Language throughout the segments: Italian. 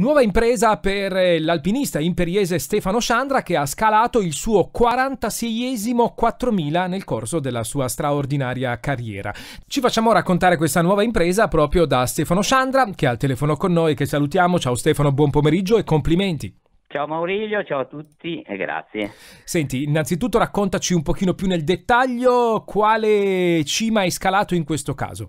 Nuova impresa per eh, l'alpinista imperiese Stefano Sandra che ha scalato il suo 46esimo 4000 nel corso della sua straordinaria carriera. Ci facciamo raccontare questa nuova impresa proprio da Stefano Sandra che è al telefono con noi che salutiamo. Ciao Stefano, buon pomeriggio e complimenti. Ciao Maurizio, ciao a tutti e grazie. Senti, innanzitutto raccontaci un pochino più nel dettaglio quale cima hai scalato in questo caso.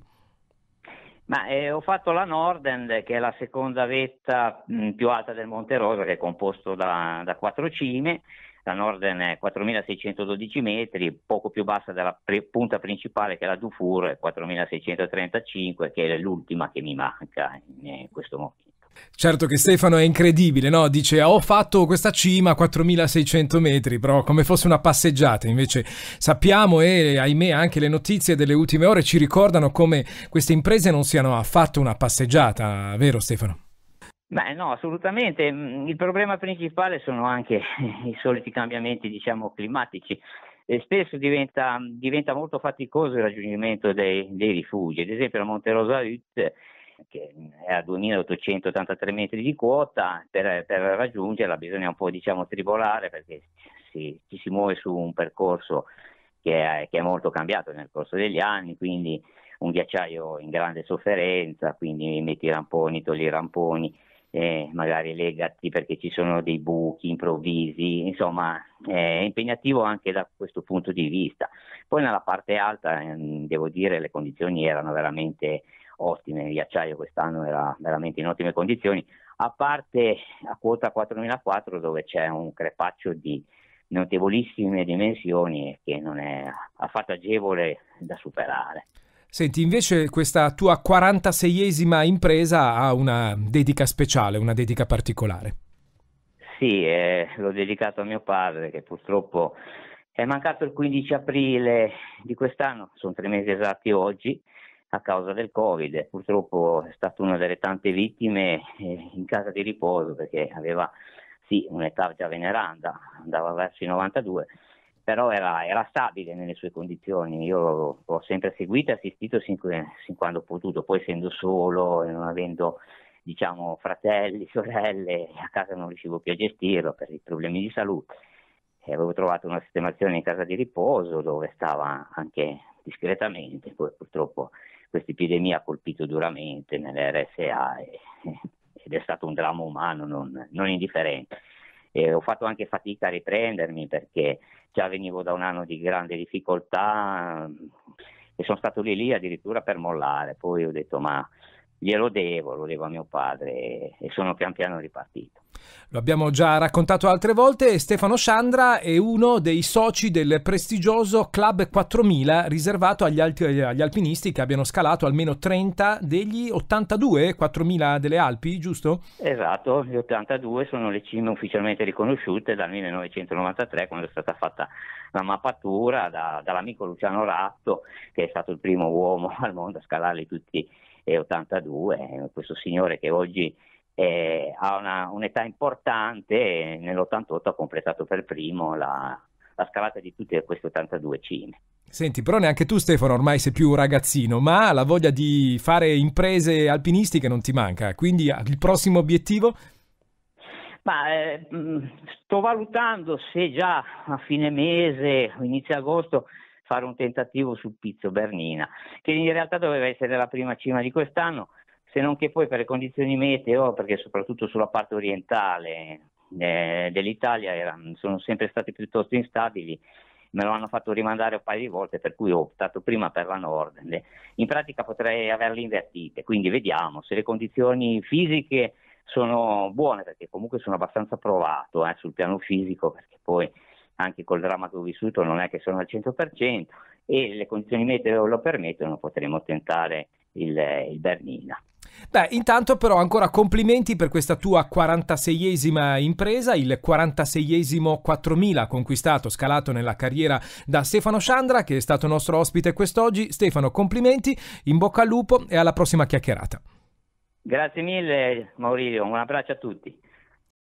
Ma eh, ho fatto la Norden, che è la seconda vetta mh, mm, più alta del Monte Rosa, che è composto da, da quattro cime. La Norden è 4.612 metri, poco più bassa della pre- punta principale che è la Dufour, 4.635, che è l'ultima che mi manca in, in questo momento Certo che Stefano è incredibile, no? Dice ho fatto questa cima a 4600 metri, però come fosse una passeggiata. Invece sappiamo e ahimè anche le notizie delle ultime ore ci ricordano come queste imprese non siano affatto una passeggiata, vero Stefano? Beh no, assolutamente. Mm, il problema principale sono anche i soliti cambiamenti, diciamo, climatici. E spesso diventa, diventa, molto faticoso il raggiungimento dei, dei rifugi. Ad esempio a Monte Rosario che è a 2883 metri di quota, per, per raggiungerla bisogna un po' diciamo tribolare perché si, ci si muove su un percorso che è, che è, molto cambiato nel corso degli anni, quindi un ghiacciaio in grande sofferenza, quindi metti i ramponi, togli i ramponi, eh, magari legati perché ci sono dei buchi improvvisi, insomma è impegnativo anche da questo punto di vista. Poi nella parte alta, ehm, devo dire, le condizioni erano veramente ottime, il ghiacciaio quest'anno era veramente in ottime condizioni, a parte a quota 4004 dove c'è un crepaccio di notevolissime dimensioni che non è affatto agevole da superare. Senti, invece questa tua 46esima impresa ha una dedica speciale, una dedica particolare. Sì, eh, l'ho dedicato a mio padre che purtroppo è mancato il 15 aprile di quest'anno, sono tre mesi esatti oggi, a causa del Covid. Purtroppo è stata una delle tante vittime eh, in casa di riposo perché aveva sì un'età già veneranda, andava verso i 92, però era, era, stabile nelle sue condizioni. Io l'ho sempre seguito e assistito sin, sin quando ho potuto, poi essendo solo e non avendo diciamo fratelli, sorelle, a casa non riuscivo più a gestirlo per i problemi di salute. E avevo trovato una sistemazione in casa di riposo dove stava anche discretamente, poi purtroppo questa epidemia ha colpito duramente nell'RSA e, ed è stato un dramma umano non, non indifferente. E ho fatto anche fatica a riprendermi perché già venivo da un anno di grande difficoltà e sono stato lì lì addirittura per mollare, poi ho detto ma glielo devo, lo devo a mio padre e sono pian piano ripartito. Lo abbiamo già raccontato altre volte, Stefano Sciandra è uno dei soci del prestigioso Club 4000 riservato agli, alti, agli alpinisti che abbiano scalato almeno 30 degli 82 4000 delle Alpi, giusto? Esatto, gli 82 sono le cime ufficialmente riconosciute dal 1993 quando è stata fatta la mappatura da, dall'amico Luciano Ratto che è stato il primo uomo al mondo a scalarli tutti e 82, questo signore che oggi eh, ha una, un'età importante e nell'88 ha completato per primo la, la scalata di tutte queste 82 cime. Senti, però neanche tu Stefano ormai sei più ragazzino, ma la voglia di fare imprese alpinistiche non ti manca, quindi ah, il prossimo obiettivo? Ma eh, mm, sto valutando se già a fine mese, inizio agosto, fare un tentativo sul Pizzo Bernina, che in realtà doveva essere la prima cima di quest'anno, se non che poi per le condizioni meteo, perché soprattutto sulla parte orientale eh, dell'Italia erano, sono sempre stati piuttosto instabili, me lo hanno fatto rimandare un paio di volte, per cui ho optato prima per la nord. In pratica potrei averle invertite, quindi vediamo se le condizioni fisiche sono buone, perché comunque sono abbastanza provato eh, sul piano fisico, perché poi anche col dramma che ho vissuto non è che sono al 100% e le condizioni meteo lo permettono, potremo tentare il, il Bernina. Beh, intanto però ancora complimenti per questa tua 46esima impresa, il 46esimo 4000 conquistato, scalato nella carriera da Stefano Sciandra, che è stato nostro ospite quest'oggi. Stefano, complimenti, in bocca al lupo e alla prossima chiacchierata. Grazie mille Maurizio, un abbraccio a tutti.